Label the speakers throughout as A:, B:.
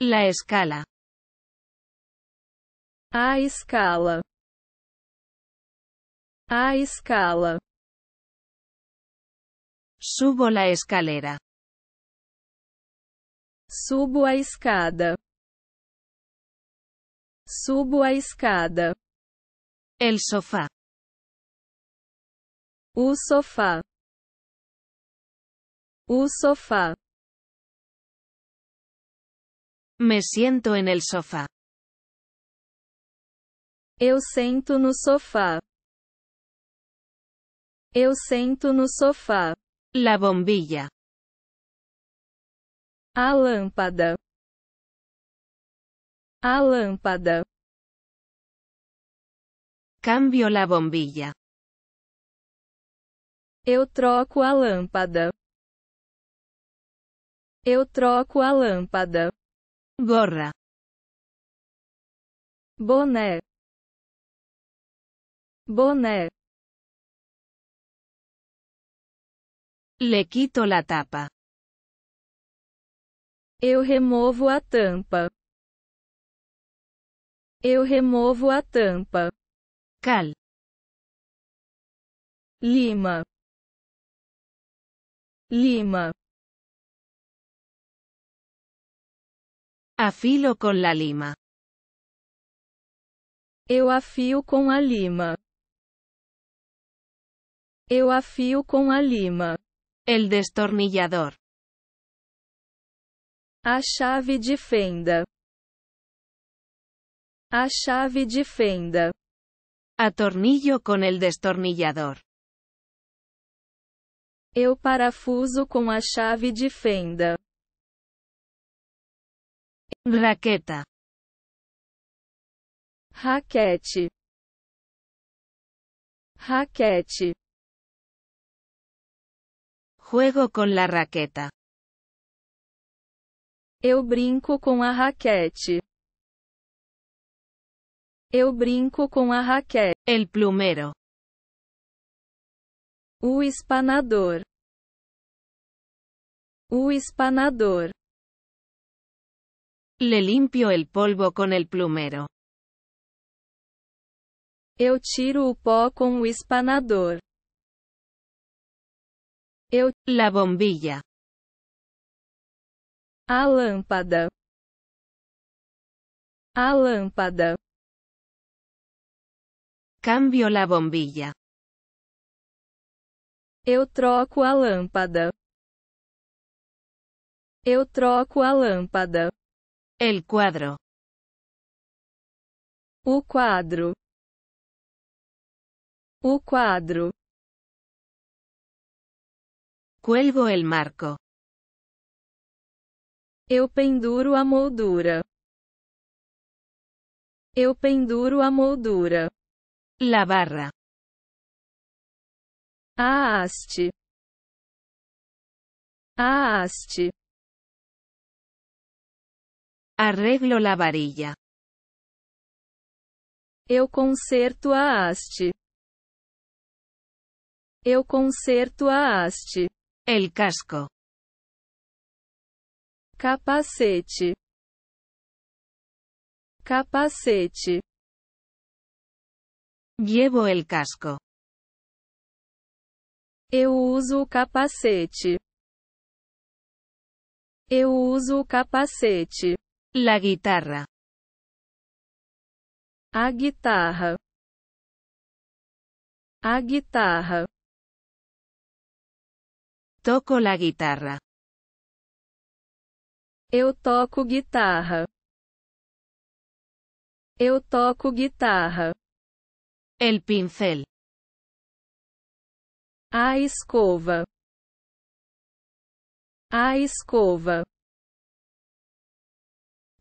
A: La escala. A escala. A escala. Subo la escalera. Subo a escada. Subo a escada. El sofá. O sofá. O sofá. Me siento en el sofá. Eu sento no sofá. Eu sento no sofá. La bombilla. A lâmpada. A lâmpada. Cambio la bombilla. Eu troco a lâmpada. Eu troco a lâmpada gorra boné boné Le quito la tapa. Eu removo a tampa. Eu removo a tampa. Cal. Lima. Lima. Afilo com a lima. Eu afio com a lima. Eu afio com a lima. El destornillador. A chave de fenda. A chave de fenda. Atornillo com el destornillador. Eu parafuso com a chave de fenda. Raqueta. Raquete. Raquete. Juego com la raqueta. Eu brinco com a raquete. Eu brinco com a raquete. El plumero. O espanador. O espanador. Le limpio el polvo con el plumero. Eu tiro o pó com o espanador. Eu la bombilla. A lâmpada. A lâmpada. Cambio la bombilla. Eu troco a lâmpada. Eu troco a lâmpada. El cuadro. O quadro. O quadro. Cuelgo el marco. Eu penduro a moldura. Eu penduro a moldura. La barra. A haste. A haste. Arreglo la varilla. Eu conserto a haste. Eu conserto a haste. El casco. Capacete. Capacete. Llevo el casco. Eu uso o capacete. Eu uso o capacete. La guitarra. A guitarra. A guitarra. Toco la guitarra. Eu toco guitarra. Eu toco guitarra. El pincel. A escova. A escova.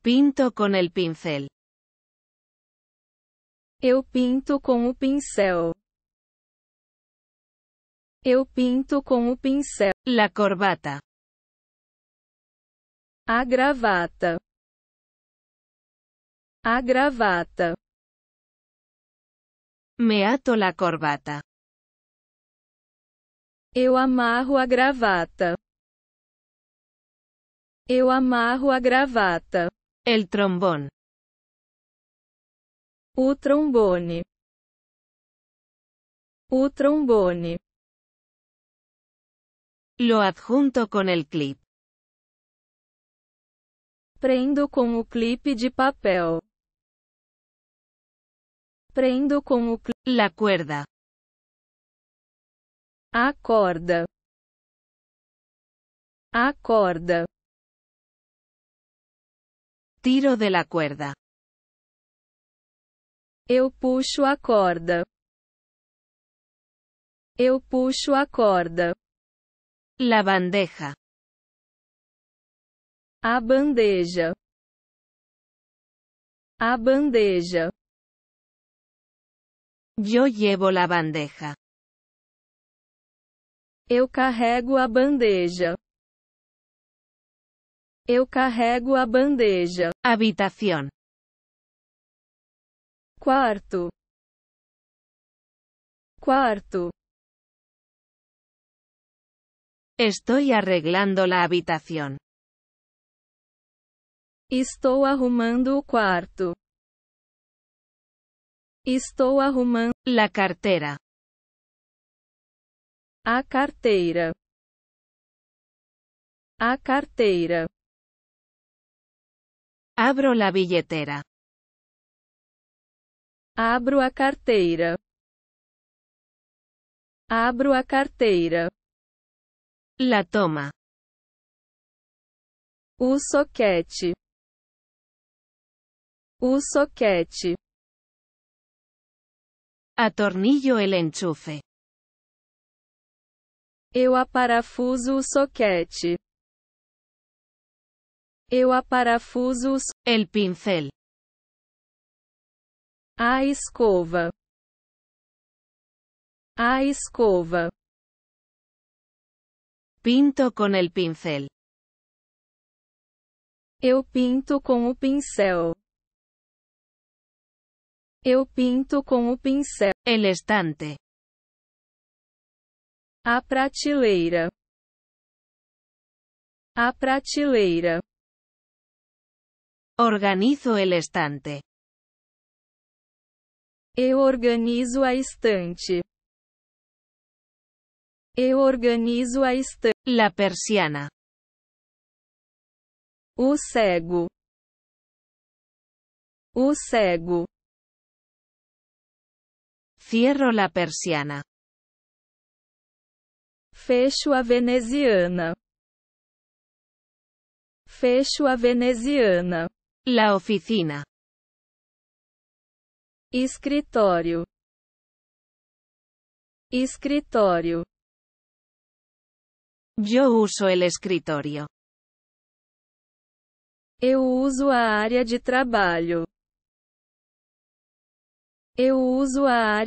A: Pinto com o pincel. Eu pinto com o pincel. Eu pinto com o pincel. La corbata. A gravata. A gravata. Me ato la corbata. Eu amarro a gravata. Eu amarro a gravata. El trombón. O trombone. O trombone. Lo adjunto con el clip. Prendo com o clipe de papel. Prendo com o clipe. La cuerda. A corda. A corda. Tiro de la cuerda. Eu puxo a corda. Eu puxo a corda. La bandeja. A bandeja. A bandeja. Yo llevo la bandeja. Eu carrego a bandeja. Eu carrego a bandeja. Habitação. Quarto. Quarto. Estou arreglando a habitação. Estou arrumando o quarto. Estou arrumando la carteira. A carteira. A carteira. Abro la billetera. Abro a carteira. Abro a carteira. La toma. O soquete. O soquete. Atornillo el enchufe. Eu aparafuso o soquete. Eu os el pincel. A escova. A escova. Pinto com el pincel. Eu pinto com o pincel. Eu pinto com o pincel. El estante. A prateleira. A prateleira. Organizo el estante. Eu organizo a estante. Eu organizo a estante. La persiana. O cego. O cego. Cierro la persiana. Fecho a veneziana. Fecho a veneziana. La oficina. Escritório. Escritório. Yo uso el escritório. Eu uso a área de trabalho. Eu uso a área